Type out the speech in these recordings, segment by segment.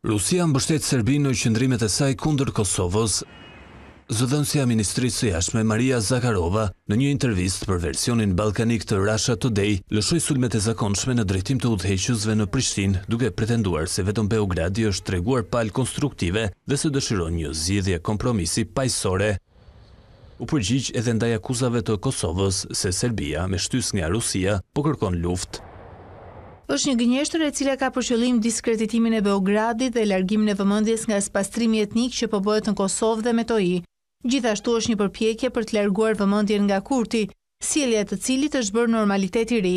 Rusia mbështet Serbinë në qëndrimet e saj kundër Kosovës, zëdhënësja Ministrisë e Jashme Maria Zakarova në një intervist për versionin balkanik të Russia Today lëshoj sulmet e zakonshme në drejtim të udheqësve në Prishtin duke pretenduar se vetëm Beogradi është treguar palë konstruktive dhe se dëshiron një zidhje kompromisi pajsore. U përgjigj edhe ndaj akuzave të Kosovës se Serbia me shtys nga Rusia po kërkon luftë është një gënjeshtër e cila ka për qëllim diskreditimin e Beogradit dhe largimin e vëmendjes nga spastrimi etnik që po bëhet në Kosovë dhe Metoi. Gjithashtu është një përpjekje për të larguar vëmendjen nga Kurti, sjellja e të cilit është bërë normalitet i ri.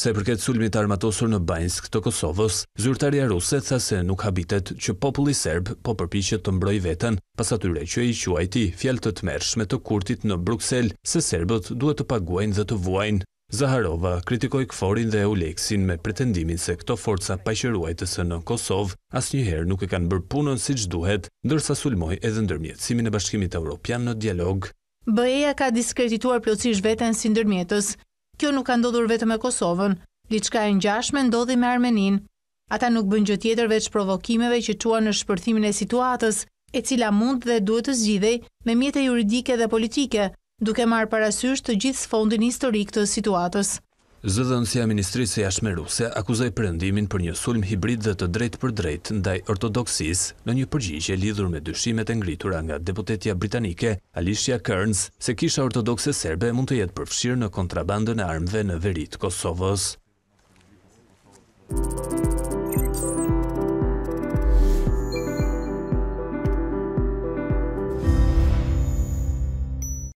Se përket sulmit armatosur në Bajnsk të Kosovës, zyrtarja ruse tha se nuk habitet që populli serb po përpiqet të mbrojë veten, pas atyre që i quajti fjalë të tmerrshme të kurtit në Bruksel se serbët duhet të paguajnë dhe të vuajnë Zaharova kritikoj këforin dhe Uleksin me pretendimin se këto forca pajqeruajtëse në Kosovë as njëherë nuk e kanë bërë punën si që duhet, dërsa sulmoj edhe ndërmjetësimin e bashkimit Europian në dialog. Bëheja ka diskredituar plëcish vetën si ndërmjetës. Kjo nuk ka ndodhur vetëm e Kosovën, liçka e njashme ndodhi me Armenin. Ata nuk bën gjë tjetër veç provokimeve që qua në shpërthimin e situatës, e cila mund dhe duhet të zgjidhej me mjete juridike dhe politike, duke marë parasysh të gjithë fondin historik të situatës. Zëdënësia Ministrisë e Ashmeruse akuzaj përëndimin për një sulm hibrid dhe të drejt për drejt ndaj ortodoksis në një përgjishje lidhur me dyshimet e ngritura nga deputetja britanike Alicia Kearns se kisha ortodokse serbe mund të jetë përfshirë në kontrabandën e armëve në verit Kosovës.